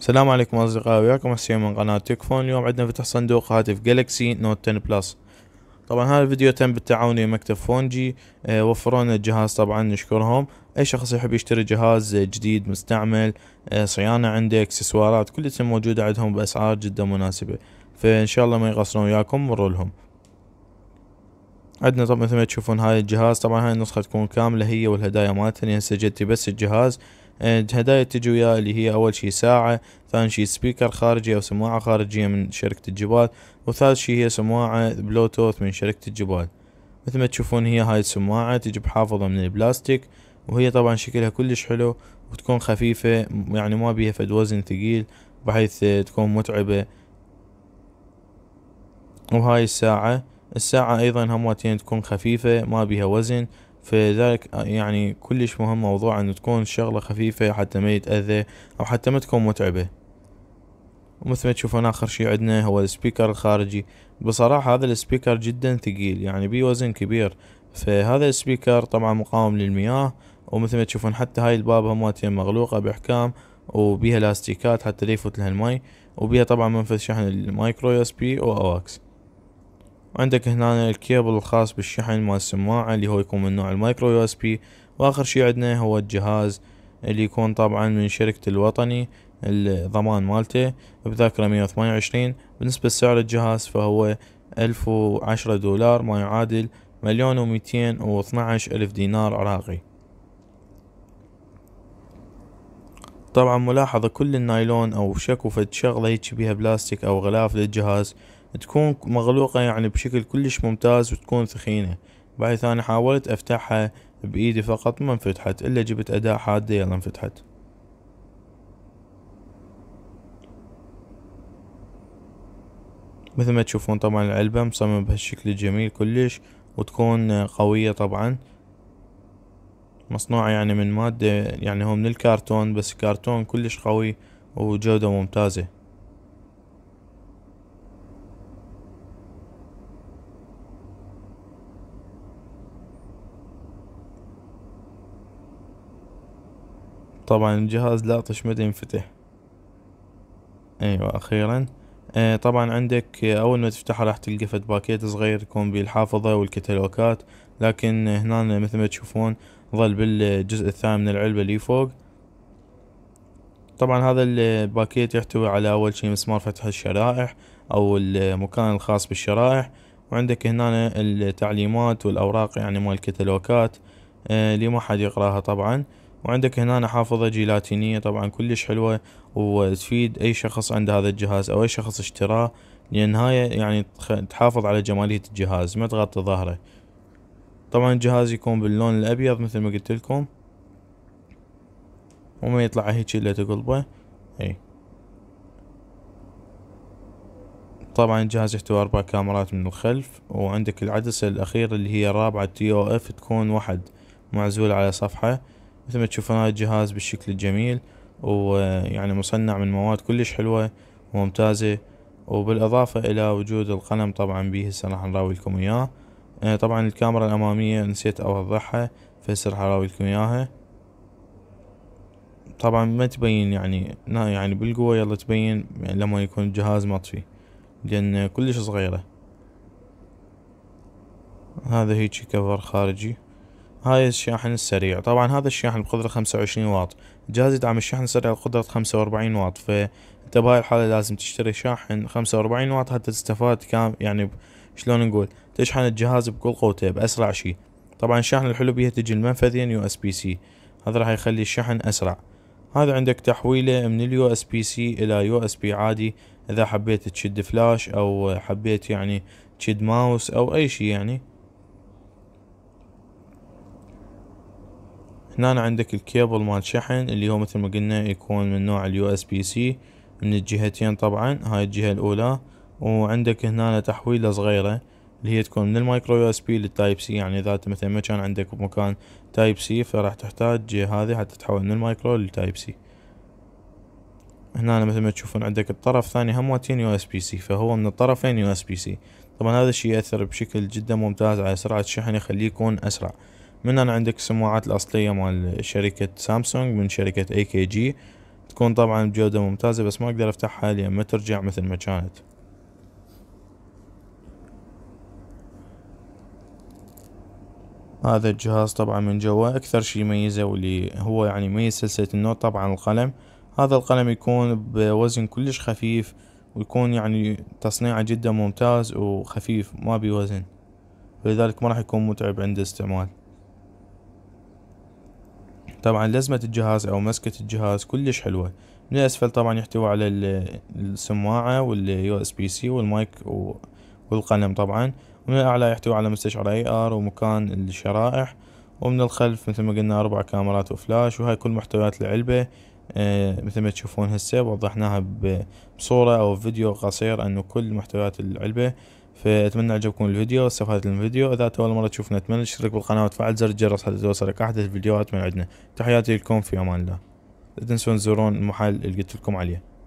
السلام عليكم اصدقائي وياكم حسين من قناة تكفون اليوم عندنا فتح صندوق هاتف جالكسي نوت 10 بلس طبعا هذا الفيديو تم بالتعاون مع مكتب فونجي اه وفرونا الجهاز طبعا نشكرهم اي شخص يحب يشتري جهاز جديد مستعمل اه صيانة عنده اكسسوارات شيء موجودة عندهم باسعار جدا مناسبة فان شاء الله ما يقصرون وياكم مروا لهم عندنا طبعا مثل ما تشوفون هاي الجهاز طبعا هاي النسخة تكون كاملة هي والهدايا مالتها هسه جتي بس الجهاز الهدايا إيه، تجي وياه اللي هي اول شي ساعة ثاني شي سبيكر خارجي او سماعة خارجية من شركة الجبال وثالث شي هي سماعة بلوتوث من شركة الجبال مثل ما تشوفون هي هاي السماعة تجي بحافظة من البلاستيك وهي طبعا شكلها كلش حلو وتكون خفيفة يعني ما بيها فد وزن ثقيل بحيث تكون متعبة وهاي الساعة الساعة ايضا همتين تكون خفيفة ما بيها وزن فذلك يعني كلش مهم موضوع ان تكون الشغلة خفيفة حتى ما يتأذى او حتى ما تكون متعبة ومثل ما تشوفون اخر شي عندنا هو السبيكر الخارجي بصراحة هذا السبيكر جدا ثقيل يعني بيه وزن كبير فهذا السبيكر طبعا مقاوم للمياه ومثل ما تشوفون حتى هاي الباب هماتين مغلوقة بإحكام وبيها لاستيكات حتى لا يفوت لها المي وبيها طبعا منفذ شحن المايكرو يو اس بي واواكس وعندك هنا الكيبل الخاص بالشحن مال السماعة اللي هو يكون من نوع المايكرو يو اس بي واخر شي عندنا هو الجهاز اللي يكون طبعا من شركة الوطني الضمان مالته بذاكرة 128 بالنسبة لسعر الجهاز فهو 1010 دولار ما يعادل مليون ومئتين واثناعش ألف دينار عراقي طبعا ملاحظة كل النايلون أو شكو فد شغلة هيك بيها بلاستيك أو غلاف للجهاز تكون مغلوقة يعني بشكل كلش ممتاز وتكون ثخينة بحيث أنا حاولت أفتحها بإيدي فقط ما انفتحت إلا جبت أداة حادة يلا انفتحت مثل ما تشوفون طبعا العلبة مصممة بهالشكل الجميل كلش وتكون قوية طبعا مصنوعة يعني من مادة يعني هو من الكرتون بس كرتون كلش قوي وجودة ممتازة طبعا الجهاز لاطش مدى ينفتح ايوه اخيرا آه طبعا عندك آه، اول ما تفتحه راح تلقى فد باكيت صغير يكون بيه الحافظة والكتالوجات لكن هنا مثل ما تشوفون ظل بالجزء الثاني من العلبة اللي فوق طبعا هذا الباكيت يحتوي على اول شي مسمار فتح الشرائح او المكان الخاص بالشرائح وعندك هنا التعليمات والاوراق يعني مال الكتالوجات آه اللي ما حد يقراها طبعا وعندك هنا حافظة جيلاتينية طبعا كلش حلوة وتفيد اي شخص عنده هذا الجهاز او اي شخص اشتراه لان هاي يعني تحافظ على جمالية الجهاز ما تغطي ظهره طبعا الجهاز يكون باللون الابيض مثل ما قلت لكم وما يطلع هيك الا تقلبه اي طبعا الجهاز يحتوي اربع كاميرات من الخلف وعندك العدسة الاخيرة اللي هي الرابعة تي او اف تكون واحد معزولة على صفحة مثل ما تشوفون هذا الجهاز بالشكل الجميل ويعني مصنع من مواد كلش حلوة وممتازة وبالإضافة إلى وجود القلم طبعا به هسه راح نراوي لكم إياه آه، طبعا الكاميرا الأمامية نسيت أوضحها فهسه راح أراوي لكم إياها طبعا ما تبين يعني يعني بالقوة يلا تبين لما يكون الجهاز مطفي لأن كلش صغيرة هذا هيجي كفر خارجي هاي الشاحن السريع طبعا هذا الشاحن بقدرة خمسة وعشرين واط جهاز يدعم الشحن السريع بقدرة خمسة وأربعين واط فانت بهاي الحالة لازم تشتري شاحن خمسة وأربعين واط حتى تستفاد كام يعني شلون نقول تشحن الجهاز بكل قوته بأسرع شي طبعا الشاحن الحلو بيها تجي المنفذين يو اس بي سي هذا راح يخلي الشحن أسرع هذا عندك تحويله من اليو اس بي سي الى يو اس بي عادي اذا حبيت تشد فلاش او حبيت يعني تشد ماوس او اي شيء يعني هنا عندك الكيبل مال شحن اللي هو مثل ما قلنا يكون من نوع اليو اس بي سي من الجهتين طبعا هاي الجهة الاولى وعندك هنا تحويلة صغيرة اللي هي تكون من المايكرو يو اس بي للتايب سي يعني اذا انت مثلا ما كان عندك مكان تايب سي فراح تحتاج هذه حتى تحول من المايكرو للتايب سي هنا مثل ما تشوفون عندك الطرف ثاني هم واتين يو اس بي سي فهو من الطرفين يو اس بي سي طبعا هذا الشيء يأثر بشكل جدا ممتاز على سرعة الشحن يخليه يكون أسرع من هنا عندك السماعات الأصلية مال شركة سامسونج من شركة اي كي جي تكون طبعا بجودة ممتازة بس ما اقدر افتحها لان ما ترجع مثل ما كانت هذا الجهاز طبعا من جوا اكثر شي يميزه واللي هو يعني يميز سلسلة النوت طبعا القلم هذا القلم يكون بوزن كلش خفيف ويكون يعني تصنيعه جدا ممتاز وخفيف ما بي وزن فلذلك ما راح يكون متعب عند استعمال طبعا لزمة الجهاز او مسكة الجهاز كلش حلوة من الاسفل طبعا يحتوي على السماعة واليو اس بي سي والمايك والقلم طبعا ومن الاعلى يحتوي على مستشعر اي ار ومكان الشرائح ومن الخلف مثل ما قلنا اربع كاميرات وفلاش وهاي كل محتويات العلبة آه، مثل ما تشوفون هسه وضحناها بصورة او فيديو قصير انه كل محتويات العلبة فاتمنى عجبكم الفيديو واستفادت من الفيديو اذا اول مره تشوفنا اتمنى تشترك بالقناه وتفعل زر الجرس حتى توصلك احدث الفيديوهات من عندنا تحياتي لكم في امان الله لا تنسون تزورون المحل اللي قلت لكم عليه